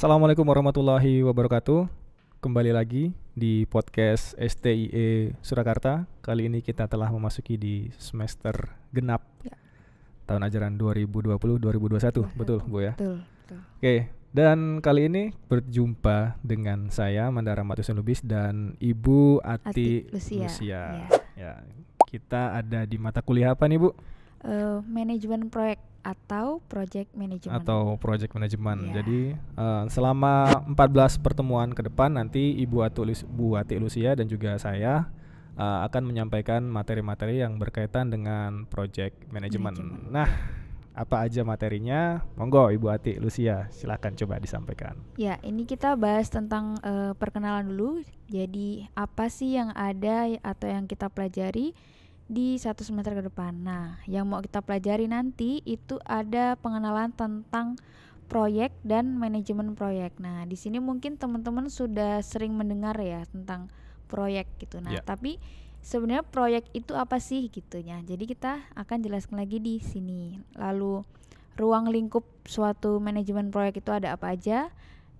Assalamualaikum warahmatullahi wabarakatuh. Kembali lagi di podcast STIE Surakarta. Kali ini kita telah memasuki di semester genap ya. tahun ajaran 2020-2021, iya, betul Bu ya? Betul. betul. Oke, dan kali ini berjumpa dengan saya Mandara Matusen Lubis dan Ibu Ati, Ati Lucia. Lucia. Ya. ya. Kita ada di mata kuliah apa nih Bu? uh, manajemen proyek atau project management atau project management. Yeah. Jadi uh, selama 14 pertemuan ke depan nanti Ibu Atulis Bu Ati Lucia dan juga saya uh, akan menyampaikan materi-materi yang berkaitan dengan project management. management. Nah, apa aja materinya? Monggo Ibu Ati Lucia, silahkan coba disampaikan. Ya, ini kita bahas tentang uh, perkenalan dulu. Jadi apa sih yang ada atau yang kita pelajari? di satu semester ke depan. Nah, yang mau kita pelajari nanti itu ada pengenalan tentang proyek dan manajemen proyek. Nah, di sini mungkin teman-teman sudah sering mendengar ya tentang proyek gitu. Nah, yeah. tapi sebenarnya proyek itu apa sih gitunya. Jadi kita akan jelaskan lagi di sini. Lalu ruang lingkup suatu manajemen proyek itu ada apa aja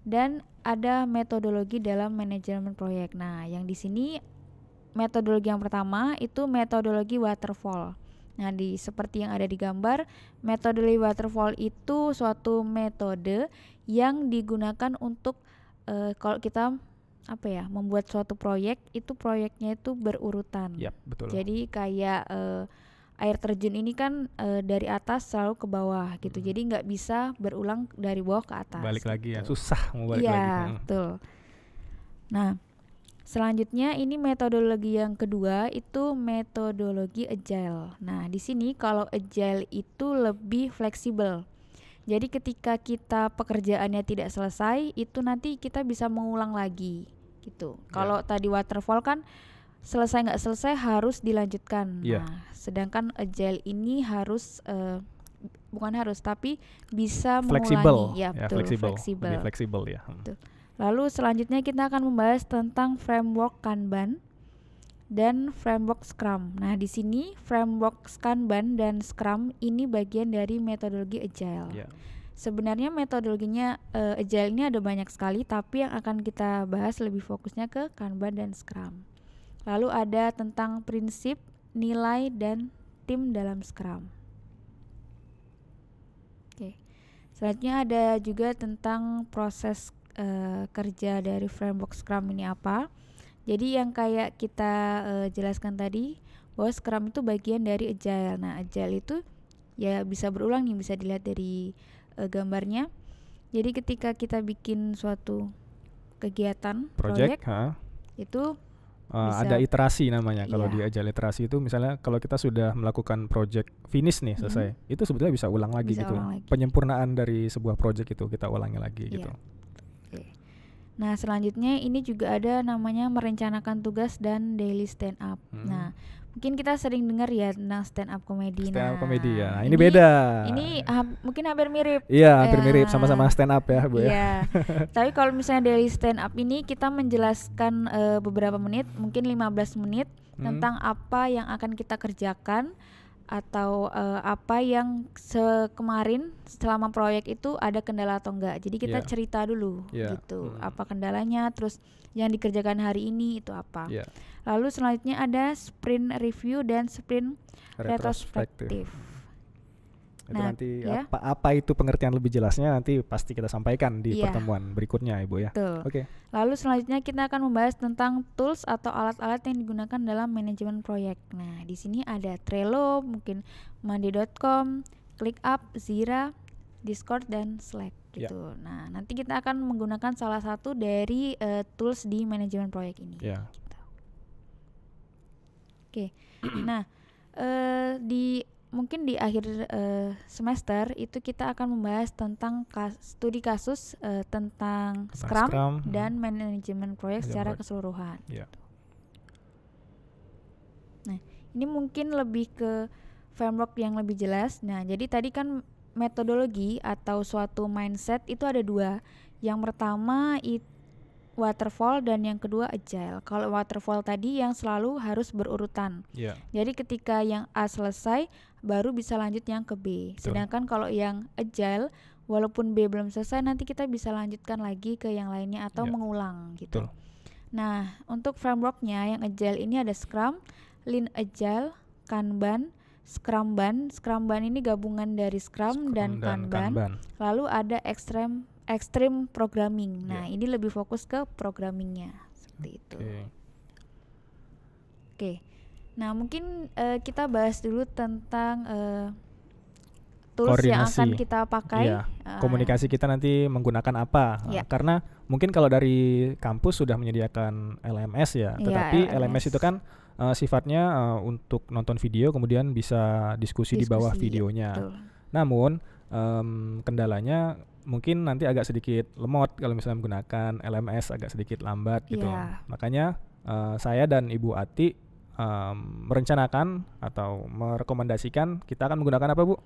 dan ada metodologi dalam manajemen proyek. Nah, yang di sini metodologi yang pertama itu metodologi waterfall. Nah, di seperti yang ada di gambar, metodologi waterfall itu suatu metode yang digunakan untuk e, kalau kita apa ya, membuat suatu proyek itu proyeknya itu berurutan. Yep, betul. Jadi kayak e, air terjun ini kan e, dari atas selalu ke bawah gitu. Hmm. Jadi nggak bisa berulang dari bawah ke atas. Balik gitu. lagi ya, gitu. susah mau balik ya, lagi. Iya, betul. Nah, Selanjutnya ini metodologi yang kedua itu metodologi agile. Nah, di sini kalau agile itu lebih fleksibel. Jadi ketika kita pekerjaannya tidak selesai, itu nanti kita bisa mengulang lagi gitu. Yeah. Kalau tadi waterfall kan selesai nggak selesai harus dilanjutkan. Yeah. Nah, sedangkan agile ini harus uh, bukan harus tapi bisa fleksibel. mengulangi ya, yeah, betul fleksibel. fleksibel. fleksibel ya. Hmm. Lalu selanjutnya kita akan membahas tentang framework Kanban dan framework Scrum. Nah, di sini framework Kanban dan Scrum ini bagian dari metodologi Agile. Yeah. Sebenarnya metodologinya uh, Agile ini ada banyak sekali, tapi yang akan kita bahas lebih fokusnya ke Kanban dan Scrum. Lalu ada tentang prinsip, nilai dan tim dalam Scrum. Oke. Selanjutnya ada juga tentang proses Eh, kerja dari framework Scrum ini apa. Jadi yang kayak kita uh, jelaskan tadi bahwa Scrum itu bagian dari Agile. Nah, Agile itu ya bisa berulang nih bisa dilihat dari uh, gambarnya. Jadi ketika kita bikin suatu kegiatan project, itu uh, bisa. ada iterasi namanya kalau iya. di agile iterasi itu misalnya kalau kita sudah melakukan project finish nih selesai mm -hmm. itu sebetulnya bisa ulang lagi bisa gitu ya. ulang lagi. penyempurnaan dari sebuah project itu kita ulangi lagi iya. gitu Nah, selanjutnya ini juga ada namanya merencanakan tugas dan daily stand up. Hmm. Nah, mungkin kita sering dengar ya tentang stand up komedi Stand nah, up comedy ya. Nah, ini, ini beda. Ini ha mungkin hampir mirip. Iya, hampir eh, mirip sama-sama eh, stand up ya, Bu ya. Iya. Tapi kalau misalnya daily stand up ini kita menjelaskan uh, beberapa menit, mungkin 15 menit hmm. tentang apa yang akan kita kerjakan atau uh, apa yang se kemarin selama proyek itu ada kendala atau enggak. Jadi kita yeah. cerita dulu yeah. gitu, hmm. apa kendalanya, terus yang dikerjakan hari ini itu apa. Yeah. Lalu selanjutnya ada sprint review dan sprint retrospektif. retrospektif. Nah, nanti ya. apa apa itu pengertian lebih jelasnya nanti pasti kita sampaikan di ya. pertemuan berikutnya Ibu ya. Oke. Okay. Lalu selanjutnya kita akan membahas tentang tools atau alat-alat yang digunakan dalam manajemen proyek. Nah, di sini ada Trello, mungkin mandi.com, ClickUp, Zira Discord dan Slack ya. gitu. Ya. Nah, nanti kita akan menggunakan salah satu dari uh, tools di manajemen proyek ini. Ya. Gitu. Oke. Okay. nah, uh, di mungkin di akhir uh, semester itu kita akan membahas tentang kas, studi kasus uh, tentang, tentang Scrum, Scrum dan hmm. manajemen proyek secara keseluruhan. Yeah. Nah, ini mungkin lebih ke framework yang lebih jelas. Nah, jadi tadi kan metodologi atau suatu mindset itu ada dua. Yang pertama itu waterfall dan yang kedua agile. Kalau waterfall tadi yang selalu harus berurutan. Yeah. Jadi ketika yang A selesai, baru bisa lanjut yang ke B. Sedangkan kalau yang agile walaupun B belum selesai nanti kita bisa lanjutkan lagi ke yang lainnya atau yeah. mengulang gitu. Betul. Nah, untuk frameworknya yang agile ini ada Scrum, Lean Agile, Kanban, Scrumban. Scrumban ini gabungan dari Scrum, Scrum dan, dan Kanban. Kanban. Lalu ada Extreme Extreme Programming. Nah, iya. ini lebih fokus ke programmingnya seperti okay. itu. Oke. Okay. Nah, mungkin uh, kita bahas dulu tentang uh, tools Koordinasi. yang akan kita pakai. Iya. Eh. Komunikasi kita nanti menggunakan apa? Iya. karena mungkin kalau dari kampus sudah menyediakan LMS ya, iya, tetapi yeah, LMS. LMS itu kan uh, sifatnya uh, untuk nonton video kemudian bisa diskusi, diskusi di bawah videonya. Betul. Namun um, kendalanya mungkin nanti agak sedikit lemot kalau misalnya menggunakan LMS agak sedikit lambat gitu. Iya. Makanya uh, saya dan Ibu Ati um, merencanakan atau merekomendasikan kita akan menggunakan apa Bu?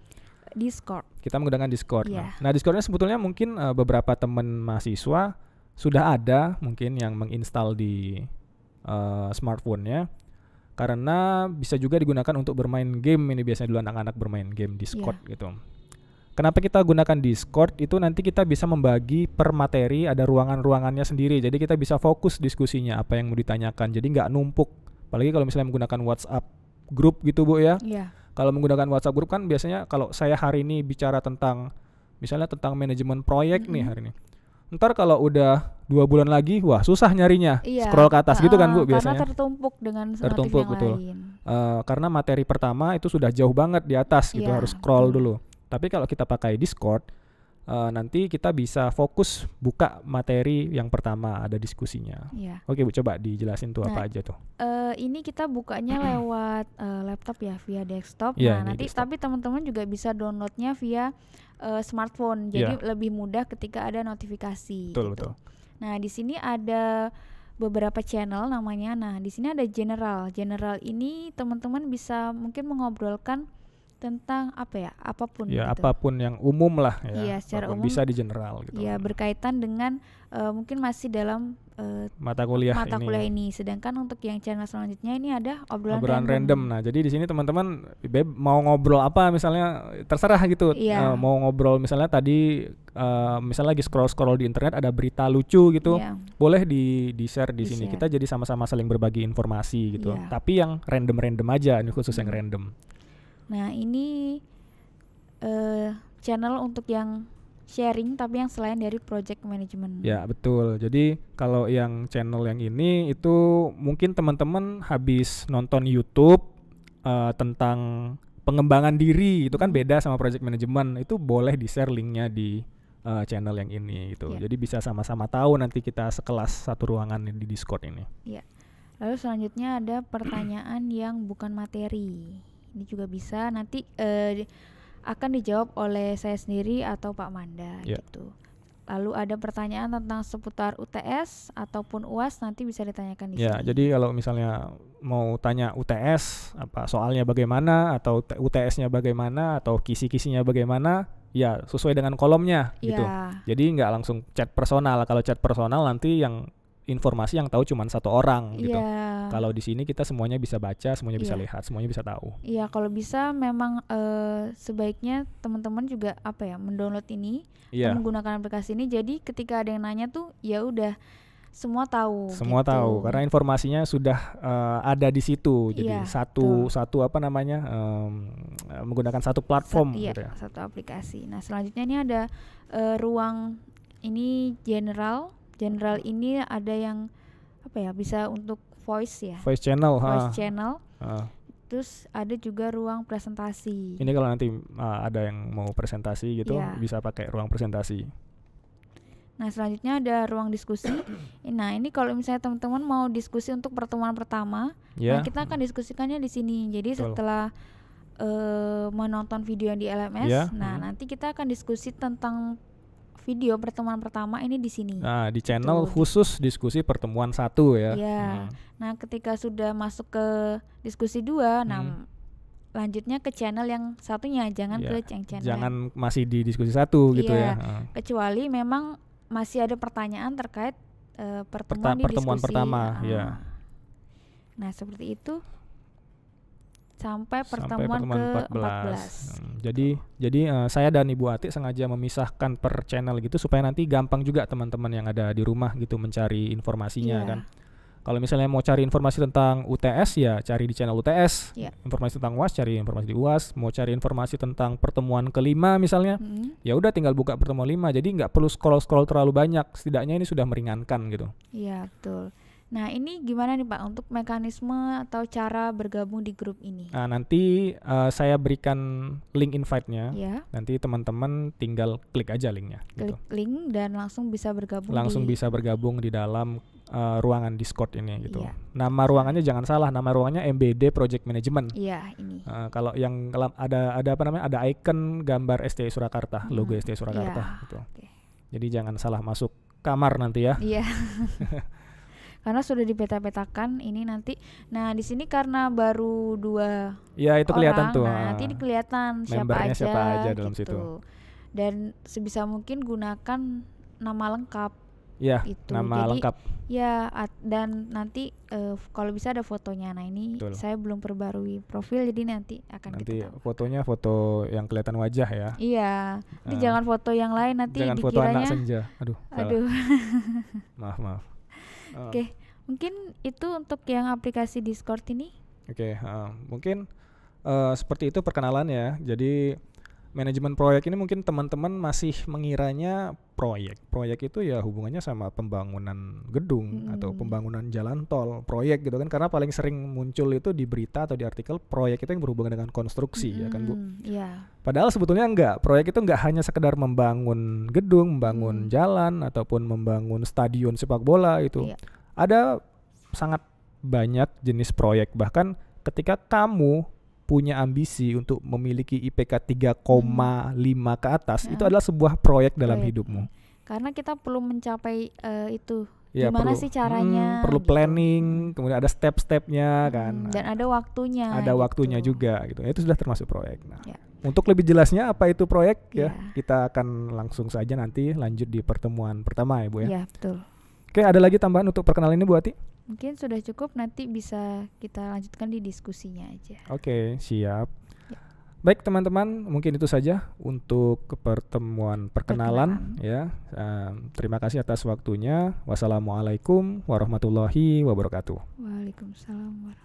Discord. Kita menggunakan Discord. Yeah. Nah, Discordnya sebetulnya mungkin uh, beberapa teman mahasiswa sudah ada mungkin yang menginstal di uh, smartphone-nya karena bisa juga digunakan untuk bermain game ini biasanya dulu anak-anak bermain game Discord yeah. gitu. Kenapa kita gunakan Discord itu nanti kita bisa membagi per materi ada ruangan-ruangannya sendiri jadi kita bisa fokus diskusinya apa yang mau ditanyakan jadi nggak numpuk Apalagi kalau misalnya menggunakan WhatsApp grup gitu Bu ya. yeah. Kalau menggunakan WhatsApp grup kan biasanya kalau saya hari ini bicara tentang misalnya tentang manajemen proyek mm -hmm. nih hari ini. Ntar kalau udah dua bulan lagi, wah susah nyarinya. Iya, Scroll ke atas uh, gitu kan bu biasanya. Karena tertumpuk dengan tertumpuk yang betul. Lain. Uh, karena materi pertama itu sudah jauh banget di atas yeah. gitu iya, harus scroll dulu. Tapi kalau kita pakai Discord, uh, nanti kita bisa fokus buka materi yang pertama ada diskusinya. Yeah. Oke Bu coba dijelasin tuh nah, apa aja tuh. Uh, ini kita bukanya lewat uh, laptop ya via desktop. Yeah, nah nanti desktop. tapi teman-teman juga bisa downloadnya via uh, smartphone jadi yeah. lebih mudah ketika ada notifikasi. Betul gitu. betul. Nah di sini ada beberapa channel namanya. Nah di sini ada general. General ini teman-teman bisa mungkin mengobrolkan tentang apa ya apapun ya gitu. apapun yang umum lah ya, ya secara umum bisa di general gitu ya berkaitan dengan uh, mungkin masih dalam uh, mata kuliah mata ini. kuliah ini sedangkan untuk yang channel selanjutnya ini ada obrolan, obrolan random. random nah jadi di sini teman-teman mau ngobrol apa misalnya terserah gitu ya. uh, mau ngobrol misalnya tadi uh, misalnya lagi scroll scroll di internet ada berita lucu gitu ya. boleh di di share di, di sini share. kita jadi sama-sama saling berbagi informasi gitu ya. tapi yang random random aja ini khusus hmm. yang random Nah, ini uh, channel untuk yang sharing tapi yang selain dari project management. Ya, betul. Jadi kalau yang channel yang ini itu mungkin teman-teman habis nonton YouTube uh, tentang pengembangan diri itu kan beda sama project management. Itu boleh di-share linknya di uh, channel yang ini gitu. Ya. Jadi bisa sama-sama tahu nanti kita sekelas satu ruangan di Discord ini. Iya. Lalu selanjutnya ada pertanyaan yang bukan materi ini juga bisa nanti uh, akan dijawab oleh saya sendiri atau Pak Manda yeah. gitu. Lalu ada pertanyaan tentang seputar UTS ataupun UAS nanti bisa ditanyakan di Ya, sini. jadi kalau misalnya mau tanya UTS apa soalnya bagaimana atau UTS-nya bagaimana atau kisi-kisinya bagaimana, ya sesuai dengan kolomnya gitu. ya. gitu. Jadi nggak langsung chat personal. Kalau chat personal nanti yang informasi yang tahu cuma satu orang iya. gitu. Kalau di sini kita semuanya bisa baca, semuanya yeah. bisa iya. lihat, semuanya bisa tahu. Iya, yeah, kalau bisa memang uh, sebaiknya teman-teman juga apa ya, mendownload ini, yeah. menggunakan aplikasi ini. Jadi ketika ada yang nanya tuh ya udah semua tahu. Semua gitu. tahu karena informasinya sudah uh, ada di situ. Jadi yeah, satu tuh. satu apa namanya? Um, menggunakan satu platform Sat, iya, gitu ya. satu aplikasi. Nah, selanjutnya ini ada uh, ruang ini general general ini ada yang apa ya bisa untuk voice ya voice channel voice ha. channel ha. terus ada juga ruang presentasi ini kalau nanti uh, ada yang mau presentasi gitu yeah. bisa pakai ruang presentasi nah selanjutnya ada ruang diskusi nah ini kalau misalnya teman-teman mau diskusi untuk pertemuan pertama yeah. nah kita akan diskusikannya di sini jadi Betul. setelah uh, menonton video yang di LMS yeah. nah hmm. nanti kita akan diskusi tentang video pertemuan pertama ini di sini. Nah, di channel gitu. khusus diskusi pertemuan satu ya. Iya. Nah. Nah, ketika sudah masuk ke diskusi dua, nah, hmm. nah lanjutnya ke channel yang satunya, jangan ya. ke yang channel. Jangan masih di diskusi satu gitu iya. ya. ya. Kecuali memang masih ada pertanyaan terkait uh, pertemuan Perta di pertemuan pertama, ah. ya. Nah, seperti itu sampai pertemuan, sampai pertemuan ke 14. 14. Hmm, jadi jadi uh, saya dan Ibu Ati sengaja memisahkan per channel gitu supaya nanti gampang juga teman-teman yang ada di rumah gitu mencari informasinya yeah. kan. Kalau misalnya mau cari informasi tentang UTS ya cari di channel UTS. Yeah. Informasi tentang UAS cari informasi di UAS, mau cari informasi tentang pertemuan kelima misalnya. Mm. Ya udah tinggal buka pertemuan lima. Jadi nggak perlu scroll-scroll terlalu banyak. Setidaknya ini sudah meringankan gitu. Iya, yeah, betul. Nah, ini gimana nih Pak untuk mekanisme atau cara bergabung di grup ini? Nah, nanti uh, saya berikan link invite-nya. Ya. Nanti teman-teman tinggal klik aja link-nya. Gitu. Klik gitu. link dan langsung bisa bergabung. Langsung di... bisa bergabung di dalam uh, ruangan Discord ini gitu. Ya. Nama ruangannya jangan salah, nama ruangannya MBD Project Management. Iya ini. Uh, kalau yang ada ada apa namanya ada icon gambar STI Surakarta, hmm. logo STI Surakarta ya. gitu. Okay. Jadi jangan salah masuk kamar nanti ya. Iya. karena sudah dipeta-petakan ini nanti nah di sini karena baru dua ya itu orang, kelihatan tuh nah, nanti ah. ini kelihatan siapa aja, siapa aja dalam gitu. situ dan sebisa mungkin gunakan nama lengkap Ya, itu. nama Jadi, lengkap. Ya, at, dan nanti uh, kalau bisa ada fotonya. Nah, ini Betul. saya belum perbarui profil jadi nanti akan nanti kita fotonya foto yang kelihatan wajah ya. Iya. Nanti uh, jangan foto yang lain nanti jangan dikiranya foto anak senja. Aduh. Aduh. maaf, maaf. Ah. Oke, okay. mungkin itu untuk yang aplikasi Discord ini. Oke, okay, uh, mungkin uh, seperti itu perkenalan ya. Jadi manajemen proyek ini mungkin teman-teman masih mengiranya proyek. Proyek itu ya hubungannya sama pembangunan gedung hmm. atau pembangunan jalan tol, proyek gitu kan karena paling sering muncul itu di berita atau di artikel proyek itu yang berhubungan dengan konstruksi hmm. ya kan Bu. Hmm, yeah. Padahal sebetulnya enggak. Proyek itu enggak hanya sekedar membangun gedung, membangun hmm. jalan ataupun membangun stadion sepak bola itu. Yeah. Ada sangat banyak jenis proyek bahkan ketika kamu punya ambisi untuk memiliki IPK 3,5 hmm. ke atas hmm. itu adalah sebuah proyek dalam proyek. hidupmu. Karena kita perlu mencapai uh, itu. Ya, Gimana perlu, sih caranya? Hmm, perlu gitu. planning, kemudian ada step-stepnya hmm, kan. Dan nah, ada waktunya. Ada gitu. waktunya juga gitu. Ya, itu sudah termasuk proyek. Nah, ya. untuk lebih jelasnya apa itu proyek ya. ya kita akan langsung saja nanti lanjut di pertemuan pertama ya Bu ya. Iya, betul. Oke, ada lagi tambahan untuk perkenalan ini Bu Ati? mungkin sudah cukup nanti bisa kita lanjutkan di diskusinya aja. Oke, okay, siap. Ya. Baik teman-teman, mungkin itu saja untuk pertemuan perkenalan, perkenalan. ya. Um, terima kasih atas waktunya. Wassalamualaikum warahmatullahi wabarakatuh. Waalaikumsalam warahmatullahi